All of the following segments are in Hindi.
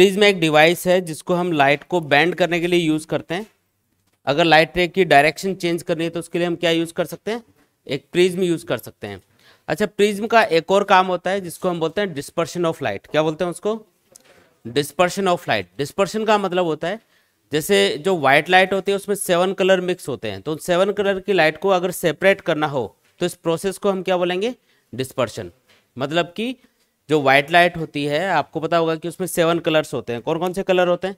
प्रिज्म एक डिवाइस है जिसको हम लाइट को बैंड करने के लिए यूज़ करते हैं अगर लाइट रे की डायरेक्शन चेंज करनी है तो उसके लिए हम क्या यूज़ कर सकते हैं एक प्रिज्म यूज़ कर सकते हैं अच्छा प्रिज्म का एक और काम होता है जिसको हम बोलते हैं डिस्पर्शन ऑफ लाइट क्या बोलते हैं उसको डिस्पर्शन ऑफ लाइट डिस्पर्शन का मतलब होता है जैसे जो वाइट लाइट होती है उसमें सेवन कलर मिक्स होते हैं तो सेवन कलर की लाइट को अगर सेपरेट करना हो तो इस प्रोसेस को हम क्या बोलेंगे डिस्पर्शन मतलब कि जो व्हाइट लाइट होती है आपको पता होगा कि उसमें सेवन कलर्स होते हैं कौन कौन से कलर होते हैं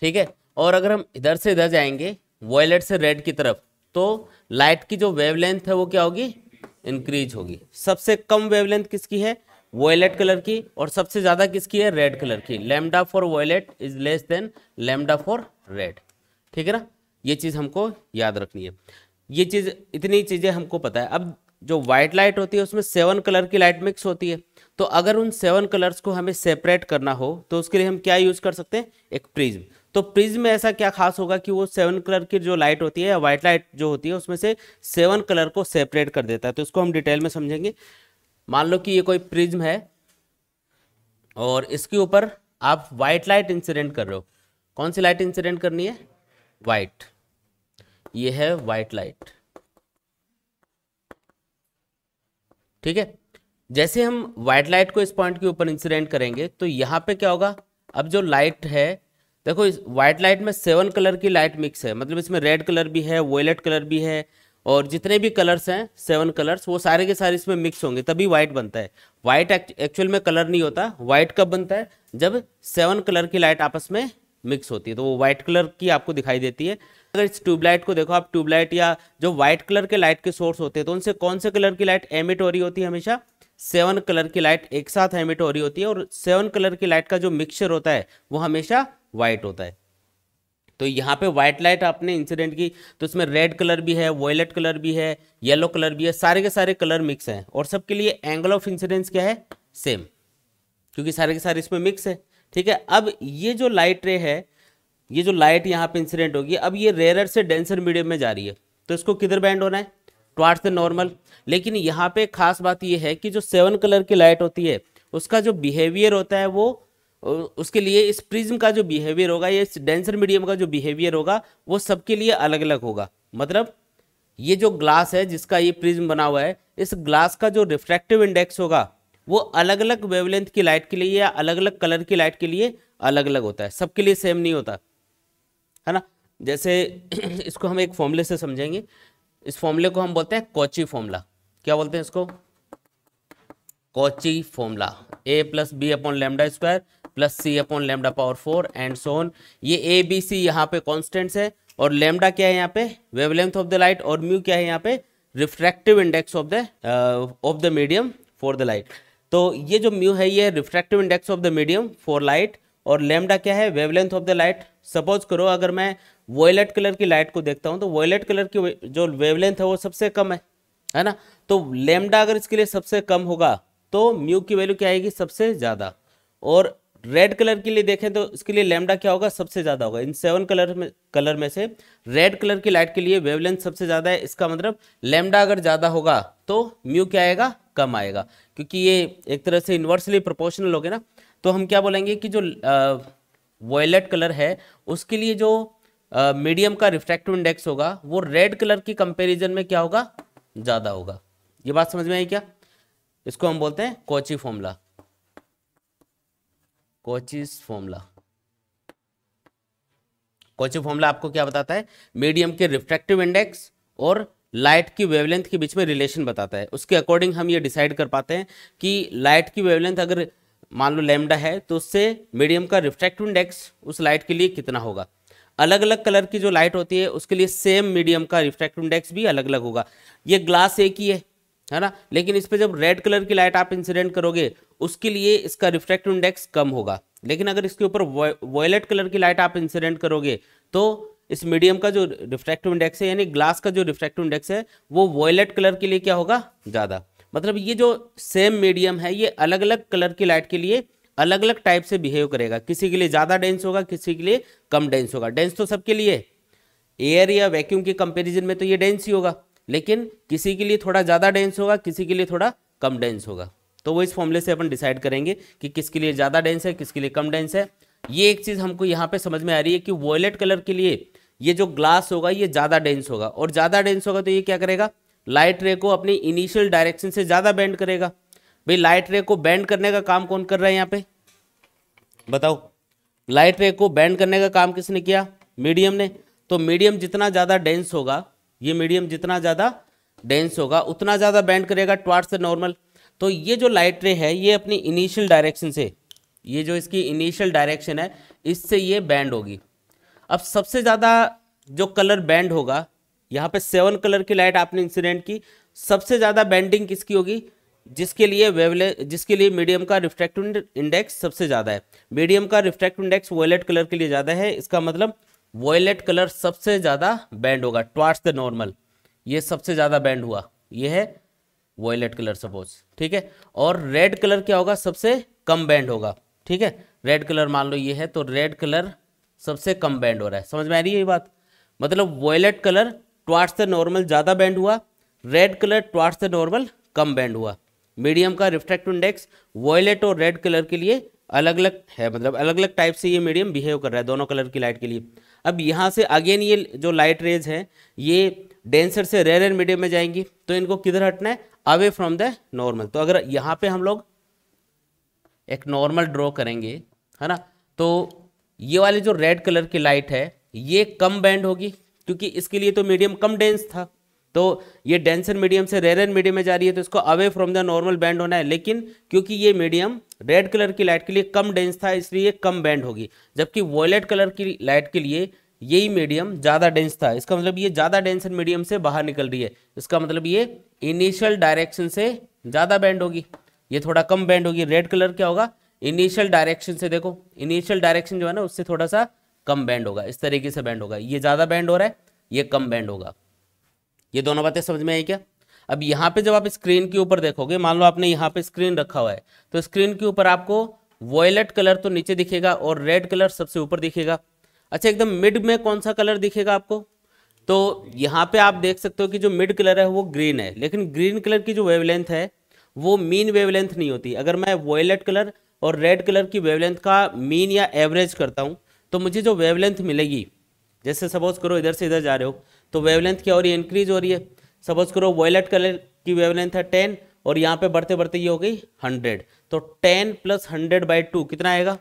ठीक है और अगर हम इधर से इधर जाएंगे वॉयलेट से रेड की तरफ तो लाइट की जो वेवलेंथ है वो क्या होगी इंक्रीज होगी सबसे कम वेवलेंथ किसकी है वॉयलेट कलर की और सबसे ज़्यादा किसकी है रेड कलर की lambda for violet is less than lambda for red ठीक है ना ये चीज़ हमको याद रखनी है ये चीज़ इतनी चीज़ें हमको पता है अब जो व्हाइट लाइट होती है उसमें सेवन कलर की लाइट मिक्स होती है तो अगर उन सेवन कलर्स को हमें सेपरेट करना हो तो उसके लिए हम क्या यूज़ कर सकते हैं एक प्रिज्म तो प्रिज्म में ऐसा क्या खास होगा कि वो सेवन कलर की जो लाइट होती है या व्हाइट लाइट जो होती है उसमें से सेवन कलर को सेपरेट कर देता है तो इसको हम डिटेल में समझेंगे मान लो कि ये कोई प्रिज्म है और इसके ऊपर आप व्हाइट लाइट इंसिडेंट कर रहे हो कौन सी लाइट इंसिडेंट करनी है व्हाइट ये है व्हाइट लाइट ठीक है जैसे हम वाइट लाइट को इस पॉइंट के ऊपर इंसिडेंट करेंगे तो यहाँ पे क्या होगा अब जो लाइट है देखो इस वाइट लाइट में सेवन कलर की लाइट मिक्स है मतलब इसमें रेड कलर भी है वोलेट कलर भी है और जितने भी कलर्स हैं सेवन कलर्स वो सारे के सारे इसमें मिक्स होंगे तभी वाइट बनता है वाइट एक्चुअल में कलर नहीं होता वाइट कब बनता है जब सेवन कलर की लाइट आपस में मिक्स होती है तो वो वाइट कलर की आपको दिखाई देती है अगर इस ट्यूबलाइट को देखो आप ट्यूबलाइट या जो व्हाइट कलर के लाइट के सोर्स होते हैं तो उनसे कौन से कलर की लाइट एमिट हो रही होती है हमेशा सेवन कलर की लाइट एक साथ एमिट हो रही होती है और सेवन कलर की लाइट का जो मिक्सचर होता है वो हमेशा व्हाइट होता है तो यहाँ पे व्हाइट लाइट आपने इंसिडेंट की तो इसमें रेड कलर भी है वॉयलेट कलर भी है येलो कलर भी है सारे के सारे कलर मिक्स हैं और सबके लिए एंगल ऑफ इंसिडेंस क्या है सेम क्योंकि सारे के सारे इसमें मिक्स है ठीक है अब ये जो लाइट रे है ये जो लाइट यहाँ पे इंसिडेंट होगी अब ये रेयर से डेंसर मीडियम में जा रही है तो इसको किधर बैंड होना है ट्वार्ट द नॉर्मल लेकिन यहाँ पे खास बात ये है कि जो सेवन कलर की लाइट होती है उसका जो बिहेवियर होता है वो उसके लिए इस प्रिज्म का जो बिहेवियर होगा या इस डेंसर मीडियम का जो बिहेवियर होगा वो सबके लिए अलग अलग होगा मतलब ये जो ग्लास है जिसका ये प्रिज्म बना हुआ है इस ग्लास का जो रिफ्रैक्टिव इंडेक्स होगा वो अलग अलग वेवलेंथ की लाइट के लिए या अलग अलग कलर की लाइट के लिए अलग अलग होता है सबके लिए सेम नहीं होता है ना जैसे इसको हम एक फॉर्मूले से समझेंगे इस फॉर्मूले को हम बोलते हैं कोची फॉर्मूला क्या बोलते हैं इसको Cauchy formula A plus B upon lambda square plus C upon lambda power four and so on ये ए बी सी यहाँ पे कॉन्स्टेंट है और लेमडा क्या है यहाँ पे वेवलेंथ ऑफ द लाइट और म्यू क्या है यहाँ पे refractive index of the of the medium for the light तो ये जो म्यू है ये refractive index of the medium for light और लेमडा क्या है wavelength of the light suppose करो अगर मैं वॉयलेट कलर की लाइट को देखता हूँ तो वॉयलेट कलर की जो वेवलेंथ है वो सबसे कम है है ना तो लेमडा अगर इसके लिए सबसे कम होगा तो म्यू की वैल्यू क्या आएगी सबसे ज़्यादा और रेड कलर के लिए देखें तो इसके लिए लेमडा क्या होगा सबसे ज़्यादा होगा इन सेवन कलर में कलर में से रेड कलर की लाइट के लिए वेवलेंथ सबसे ज़्यादा है इसका मतलब लेमडा अगर ज़्यादा होगा तो म्यू क्या आएगा कम आएगा क्योंकि ये एक तरह से इन्वर्सली प्रोपोर्शनल हो गया ना तो हम क्या बोलेंगे कि जो वॉयलेट कलर है उसके लिए जो मीडियम का रिफ्रैक्टिव इंडेक्स होगा वो रेड कलर की कंपेरिजन में क्या होगा ज़्यादा होगा ये बात समझ में आई क्या इसको हम बोलते हैं Cauchy formula Cauchy's formula Cauchy formula आपको क्या बताता है मीडियम के रिफ्रैक्टिव इंडेक्स और लाइट की वेवलेंथ के बीच में रिलेशन बताता है उसके अकॉर्डिंग हम ये डिसाइड कर पाते हैं कि लाइट की वेवलेंथ अगर मान लो लेमडा है तो उससे मीडियम का रिफ्रैक्टिव इंडेक्स उस लाइट के लिए कितना होगा अलग अलग कलर की जो लाइट होती है उसके लिए सेम मीडियम का रिफ्रैक्टिव इंडेक्स भी अलग अलग होगा ये ग्लास एक ही है है ना लेकिन इस पर जब रेड कलर की लाइट आप इंसिडेंट करोगे उसके लिए इसका रिफ्रैक्टिव इंडेक्स कम होगा लेकिन अगर इसके ऊपर वॉयलेट कलर की लाइट आप इंसिडेंट करोगे तो इस मीडियम का जो रिफ्रैक्टिव इंडेक्स है यानी ग्लास का जो रिफ्रैक्टिव इंडेक्स है वो वॉयलेट कलर के लिए क्या होगा ज़्यादा मतलब ये जो सेम मीडियम है ये अलग अलग कलर की लाइट के लिए अलग अलग टाइप से बिहेव करेगा किसी के लिए ज़्यादा डेंस होगा किसी के लिए कम डेंस होगा डेंस तो सबके लिए एयर या वैक्यूम के कंपेरिजन में तो ये डेंस ही होगा लेकिन किसी के लिए थोड़ा ज़्यादा डेंस होगा किसी के लिए थोड़ा कम डेंस होगा तो वो इस फॉर्मूले से अपन डिसाइड करेंगे कि किसके लिए ज़्यादा डेंस है किसके लिए कम डेंस है ये एक चीज़ हमको यहाँ पे समझ में आ रही है कि वॉयलेट कलर के लिए ये जो ग्लास होगा ये ज़्यादा डेंस होगा और ज़्यादा डेंस होगा तो ये क्या करेगा लाइट रे को अपनी इनिशियल डायरेक्शन से ज़्यादा बैंड करेगा भाई लाइट रे को बैंड करने का काम कौन कर रहा है यहाँ पे बताओ लाइट रे को बैंड करने का काम किसने किया मीडियम ने तो मीडियम जितना ज़्यादा डेंस होगा ये मीडियम जितना ज़्यादा डेंस होगा उतना ज़्यादा बैंड करेगा ट्वार से नॉर्मल तो ये जो लाइट रे है ये अपनी इनिशियल डायरेक्शन से ये जो इसकी इनिशियल डायरेक्शन है इससे ये बैंड होगी अब सबसे ज़्यादा जो कलर बैंड होगा यहाँ पे सेवन कलर की लाइट आपने इंसिडेंट की सबसे ज़्यादा बैंडिंग किसकी होगी जिसके लिए वेवले जिसके लिए मीडियम का रिफ्रैक्टिव इंडेक्स सबसे ज़्यादा है मीडियम का रिफ्रैक्टिव इंडेक्स वॉयलेट कलर के लिए ज़्यादा है इसका मतलब वॉयलेट कलर सबसे ज़्यादा बैंड होगा ट्वार्स द नॉर्मल ये सबसे ज़्यादा बैंड हुआ ये है वॉयलेट कलर सपोज ठीक है और रेड कलर क्या होगा सबसे कम बैंड होगा ठीक है रेड कलर मान लो ये है तो रेड कलर सबसे कम बैंड हो रहा है समझ में आ रही है ये बात मतलब वॉयलेट कलर ट्वार्ट्स से नॉर्मल ज़्यादा बैंड हुआ रेड कलर ट्वार्ट्स से नॉर्मल कम बैंड हुआ मीडियम का रिफ्रैक्टिव इंडेक्स वॉयलेट और रेड कलर के लिए अलग अलग है मतलब अलग अलग टाइप से ये मीडियम बिहेव कर रहा है दोनों कलर की लाइट के लिए अब यहाँ से अगेन ये जो लाइट रेज है ये डेंसर से रेयर एंड मीडियम में जाएंगी तो इनको किधर हटना है अवे फ्रॉम द नॉर्मल तो अगर यहाँ पे हम लोग एक नॉर्मल ड्रॉ करेंगे है ना तो ये वाली जो रेड कलर की लाइट है ये कम बैंड होगी क्योंकि इसके लिए तो मीडियम कम डेंस था तो ये डेंसर मीडियम से रेयर मीडियम में जा रही है तो इसको away from the normal bend होना है लेकिन क्योंकि ये मीडियम रेड कलर की लाइट के लिए कम डेंस था इसलिए कम बैंड होगी जबकि वॉयलेट कलर की लाइट के लिए यही मीडियम ज़्यादा डेंस था इसका मतलब ये ज़्यादा डेंसर मीडियम से बाहर निकल रही है इसका मतलब ये इनिशियल डायरेक्शन से ज़्यादा बैंड होगी ये थोड़ा कम बैंड होगी रेड कलर क्या होगा इनिशियल डायरेक्शन से देखो इनिशियल डायरेक्शन जो है ना उससे थोड़ा सा कम बैंड होगा इस तरीके से बैंड होगा ये ज़्यादा बैंड हो रहा है ये कम बैंड होगा ये दोनों बातें समझ में आई क्या अब यहाँ पे जब आप स्क्रीन के ऊपर देखोगे मान लो आपने यहाँ पे स्क्रीन रखा हुआ है तो स्क्रीन के ऊपर आपको वॉयलेट कलर तो नीचे दिखेगा और रेड कलर सबसे ऊपर दिखेगा अच्छा एकदम मिड में कौन सा कलर दिखेगा आपको तो यहाँ पे आप देख सकते हो कि जो मिड कलर है वो ग्रीन है लेकिन ग्रीन कलर की जो वेवलेंथ है वो मीन वेवलेंथ नहीं होती अगर मैं वॉयलेट कलर और रेड कलर की वेवलेंथ का मीन या एवरेज करता हूँ तो मुझे जो वेवलेंथ मिलेगी जैसे सपोज करो इधर से इधर जा रहे हो तो वेवलेंथ क्या हो रही है इंक्रीज हो रही है सपोज करो वॉयलेट कलर की वेवलेंथ है टेन और यहाँ पे बढ़ते बढ़ते ये हो गई हंड्रेड तो ten plus hundred by two कितना आएगा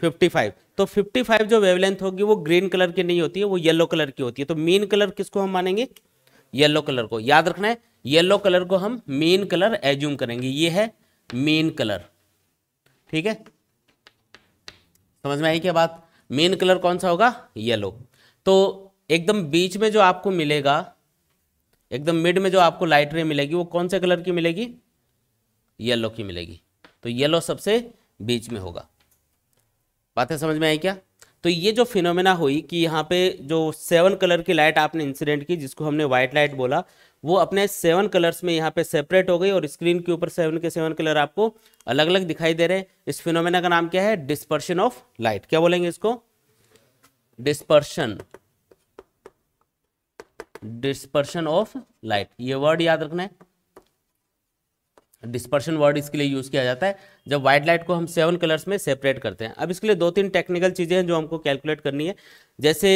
फिफ्टी फाइव तो फिफ्टी फाइव जो वेवलेंथ होगी वो ग्रीन कलर की नहीं होती है वो येलो कलर की होती है तो मीन कलर किसको हम मानेंगे येलो कलर को याद रखना है येलो कलर को हम मीन कलर एज्यूम करेंगे ये है मीन कलर ठीक है समझ में आई क्या बात मेन कलर कौन सा होगा येलो तो एकदम बीच में जो आपको मिलेगा एकदम मिड में जो आपको लाइट रे मिलेगी वो कौन से कलर की मिलेगी येलो की मिलेगी तो येलो सबसे बीच में होगा बातें समझ में आई क्या तो ये जो फिनोमेना हुई कि यहाँ पे जो सेवन कलर की लाइट आपने इंसिडेंट की जिसको हमने व्हाइट लाइट बोला वो अपने सेवन कलर्स में यहाँ पे सेपरेट हो गई और स्क्रीन के ऊपर सेवन के सेवन कलर आपको अलग अलग दिखाई दे रहे इस फिनोमेना का नाम क्या है डिस्पर्शन ऑफ लाइट क्या बोलेंगे इसको डिस्पर्शन डिस्पर्शन ऑफ लाइट ये वर्ड याद रखना है डिस्पर्शन वर्ड इसके लिए यूज़ किया जाता है जब वाइट लाइट को हम सेवन कलर्स में सेपरेट करते हैं अब इसके लिए दो तीन टेक्निकल चीज़ें हैं जो हमको कैलकुलेट करनी है जैसे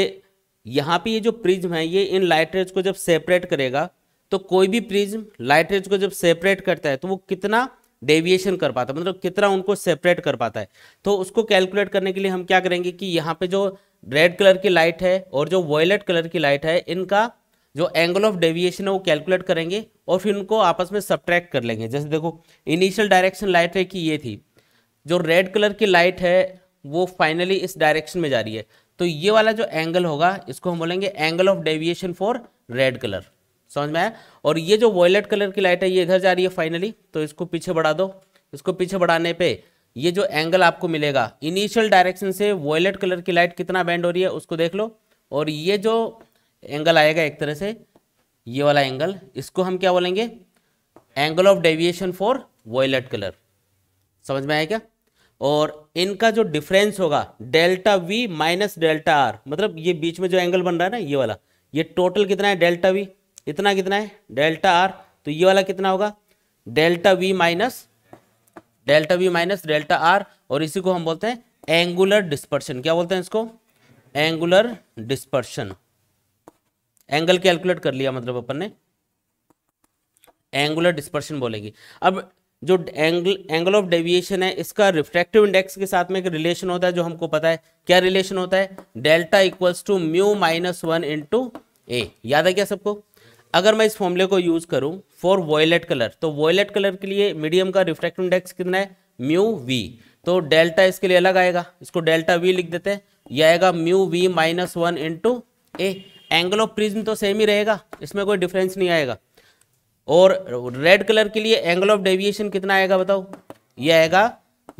यहाँ पे ये जो प्रिज्म है ये इन लाइट रेज को जब सेपरेट करेगा तो कोई भी प्रिज्म लाइट रेज को जब सेपरेट करता है तो वो कितना डेविएशन कर पाता है मतलब कितना उनको सेपरेट कर पाता है तो उसको कैलकुलेट करने के लिए हम क्या करेंगे कि यहाँ पे जो रेड कलर की लाइट है और जो वॉयलेट कलर की लाइट है इनका जो एंगल ऑफ डेविएशन है वो कैलकुलेट करेंगे और फिर उनको आपस में सब्ट्रैक्ट कर लेंगे जैसे देखो इनिशियल डायरेक्शन लाइट है कि ये थी जो रेड कलर की लाइट है वो फाइनली इस डायरेक्शन में जा रही है तो ये वाला जो एंगल होगा इसको हम बोलेंगे angle of deviation for red colour समझ में आया और ये जो वॉयलेट कलर की लाइट है ये इधर जा रही है फाइनली तो इसको पीछे बढ़ा दो इसको पीछे बढ़ाने पे ये जो एंगल आपको मिलेगा इनिशियल डायरेक्शन से वॉयलेट कलर की लाइट कितना बैंड हो रही है उसको देख लो और ये जो एंगल आएगा एक तरह से ये वाला एंगल इसको हम क्या बोलेंगे angle of deviation for violet colour समझ में आया क्या और इनका जो डिफरेंस होगा delta V minus delta R मतलब ये बीच में जो एंगल बन रहा है ना ये वाला ये टोटल कितना है डेल्टा वी इतना कितना है डेल्टा आर तो ये वाला कितना होगा delta V minus delta V minus delta R और इसी को हम बोलते हैं एंगुलर डिस्पर्शन क्या बोलते हैं इसको एंगुलर डिस्पर्शन एंगल कैलकुलेट कर लिया मतलब अपन ने एंगुलर डिस्पर्शन बोलेगी अब जो एंगल एंगल ऑफ डेविएशन है इसका रिफ्रैक्टिव इंडेक्स के साथ में एक रिलेशन होता है जो हमको पता है क्या रिलेशन होता है delta equals to mu minus one into A याद है क्या सबको अगर मैं इस फॉर्मूले को यूज करूं फॉर वॉयलेट कलर तो वॉयलेट कलर के लिए मीडियम का रिफ्रैक्टिव इंडेक्स कितना है म्यू वी तो डेल्टा इसके लिए अलग आएगा इसको डेल्टा वी लिख देते हैं यह आएगा mu V minus one into A angle of prism तो सेम ही रहेगा इसमें कोई डिफरेंस नहीं आएगा और रेड कलर के लिए एंगल ऑफ डेविएशन कितना आएगा बताओ ये आएगा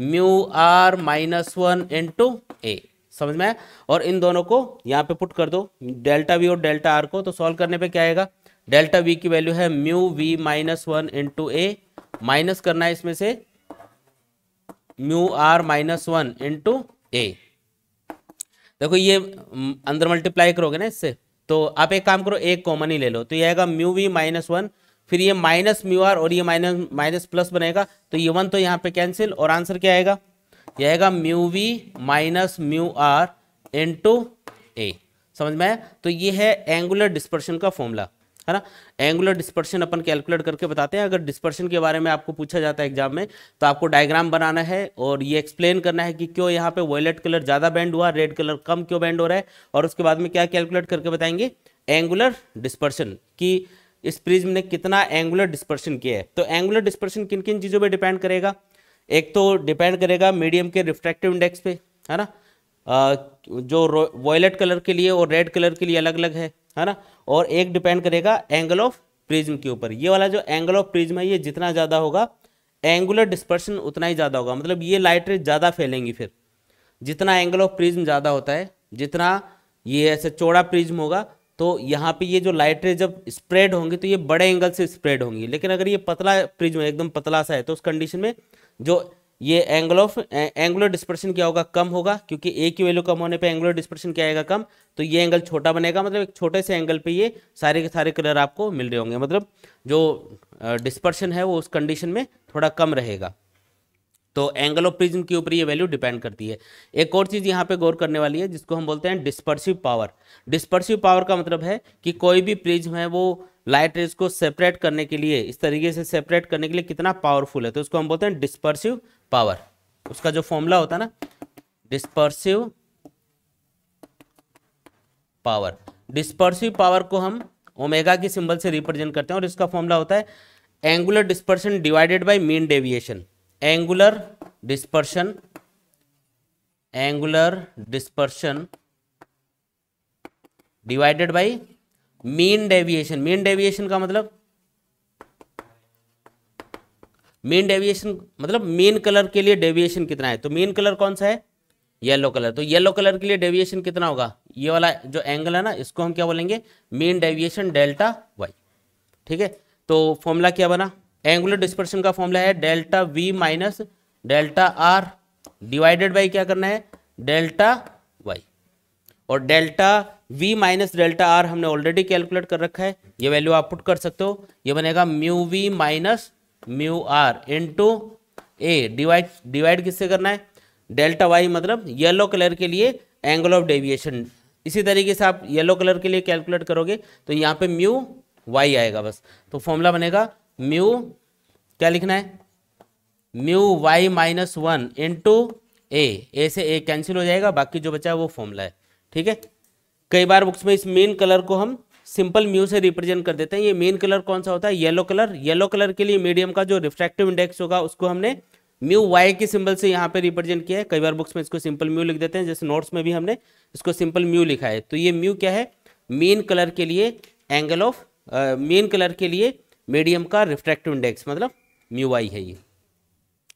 mu R minus one into A समझ में आया और इन दोनों को यहाँ पे पुट कर दो डेल्टा वी और डेल्टा आर को तो सॉल्व करने पे क्या आएगा डेल्टा वी की वैल्यू है mu V minus one into A minus करना है इसमें से mu R minus one into A देखो ये अंदर मल्टीप्लाई करोगे ना इससे तो आप एक काम करो एक कॉमन ही ले लो तो यह आएगा म्यू वी माइनस वन फिर ये माइनस म्यू आर और ये माइनस माइनस प्लस बनेगा तो ये वन तो यहाँ पे कैंसिल और आंसर क्या आएगा यह आएगा mu V minus mu R to A समझ में आया तो ये है एंगुलर डिस्पर्शन का फॉर्मूला है ना एंगुलर डिस्पर्शन अपन कैलकुलेट करके बताते हैं अगर डिस्पर्शन के बारे में आपको पूछा जाता है एग्जाम में तो आपको डायग्राम बनाना है और ये एक्सप्लेन करना है कि क्यों यहाँ पे वॉयलेट कलर ज़्यादा बैंड हुआ रेड कलर कम क्यों बैंड हो रहा है और उसके बाद में क्या कैलकुलेट करके बताएंगे एंगुलर डिस्पर्शन कि इस प्रिज्म ने कितना एंगुलर डिस्पर्शन किया है तो एंगुलर डिस्पर्शन किन किन चीज़ों पर डिपेंड करेगा एक तो डिपेंड करेगा मीडियम के रिफ्रैक्टिव इंडेक्स पे है ना जो वॉयलेट कलर के लिए और रेड कलर के लिए अलग अलग है है ना और एक डिपेंड करेगा एंगल ऑफ प्रिज्म के ऊपर ये वाला जो एंगल ऑफ प्रिज्म है ये जितना ज़्यादा होगा एंगुलर डिस्पर्शन उतना ही ज़्यादा होगा मतलब ये लाइट ज़्यादा फैलेंगी फिर जितना एंगल ऑफ प्रिज्म ज़्यादा होता है जितना ये ऐसे चौड़ा प्रिज्म होगा तो यहाँ पे ये जो लाइट जब स्प्रेड होंगी तो ये बड़े एंगल से स्प्रेड होंगी लेकिन अगर ये पतला प्रिज्म एकदम पतला सा है तो उस कंडीशन में जो ये एंगल ऑफ एंगुलर डिस्पर्शन क्या होगा कम होगा क्योंकि ए की वैल्यू कम होने पे एंगुलर डिस्पर्शन क्या आएगा कम तो ये एंगल छोटा बनेगा मतलब एक छोटे से एंगल पे ये सारे के सारे कलर आपको मिल रहे होंगे मतलब जो डिस्पर्शन है वो उस कंडीशन में थोड़ा कम रहेगा तो एंगल ऑफ प्रिज्म के ऊपर ये वैल्यू डिपेंड करती है एक और चीज़ यहाँ पे गौर करने वाली है जिसको हम बोलते हैं डिस्पर्सिव पावर डिस्पर्सिव पावर का मतलब है कि कोई भी प्रिज्म है वो लाइट रेज को सेपरेट करने के लिए इस तरीके से सेपरेट करने के लिए कितना पावरफुल है तो उसको हम बोलते हैं डिस्पर्सिव पावर उसका जो फॉर्मूला होता है ना डिस्पर्सिव पावर डिस्पर्सिव पावर को हम ओमेगा के सिंबल से रिप्रेजेंट करते हैं और इसका फॉर्मूला होता है angular dispersion divided by mean deviation angular dispersion angular dispersion divided by mean deviation mean deviation का मतलब मेन डेविएशन मतलब मेन कलर के लिए डेविएशन कितना है तो मेन कलर कौन सा है येलो कलर तो येलो कलर के लिए डेविएशन कितना होगा ये वाला जो एंगल है ना इसको हम क्या बोलेंगे मेन डेविएशन डेल्टा वाई ठीक है तो फॉर्मूला क्या बना एंगुलर डिस्पर्शन का फॉर्मूला है delta V minus delta R divided by क्या करना है डेल्टा वाई और delta V minus delta R हमने ऑलरेडी कैलकुलेट कर रखा है ये वैल्यू आप पुट कर सकते हो ये बनेगा mu V minus mu R to A divide divide किससे करना है डेल्टा वाई मतलब येलो कलर के लिए एंगल ऑफ डेविएशन इसी तरीके से आप येलो कलर के लिए कैलकुलेट करोगे तो यहाँ पे म्यू वाई आएगा बस तो फॉर्मूला बनेगा म्यू क्या लिखना है mu Y minus one two A A से ए कैंसिल हो जाएगा बाकी जो बचा है वो फॉर्मूला है ठीक है कई बार बुक्स में इस मेन कलर को हम सिंपल म्यू से रिप्रेजेंट कर देते हैं ये मेन कलर कौन सा होता है येलो कलर येलो कलर के लिए मीडियम का जो रिफ्रैक्टिव इंडेक्स होगा उसको हमने म्यू वाई के सिंबल से यहाँ पे रिप्रेजेंट किया है कई बार बुक्स में इसको सिंपल म्यू लिख देते हैं जैसे नोट्स में भी हमने इसको सिंपल म्यू लिखा है तो ये म्यू क्या है मेन कलर के लिए एंगल ऑफ मेन कलर के लिए मीडियम का रिफ्रैक्टिव इंडेक्स मतलब म्यू वाई है ये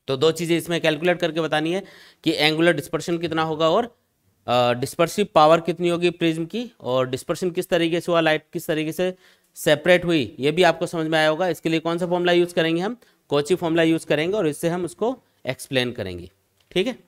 तो दो चीज़ें इसमें कैलकुलेट करके बतानी है कि एंगुलर डिस्पर्शन कितना होगा और डिस्पर्सिव पावर कितनी होगी प्रिज्म की और डिस्पर्सन किस तरीके से हुआ लाइट किस तरीके से सेपरेट हुई ये भी आपको समझ में आया होगा इसके लिए कौन सा फॉर्मूला यूज़ करेंगे हम कोची फॉर्मूला यूज़ करेंगे और इससे हम उसको एक्सप्लेन करेंगे ठीक है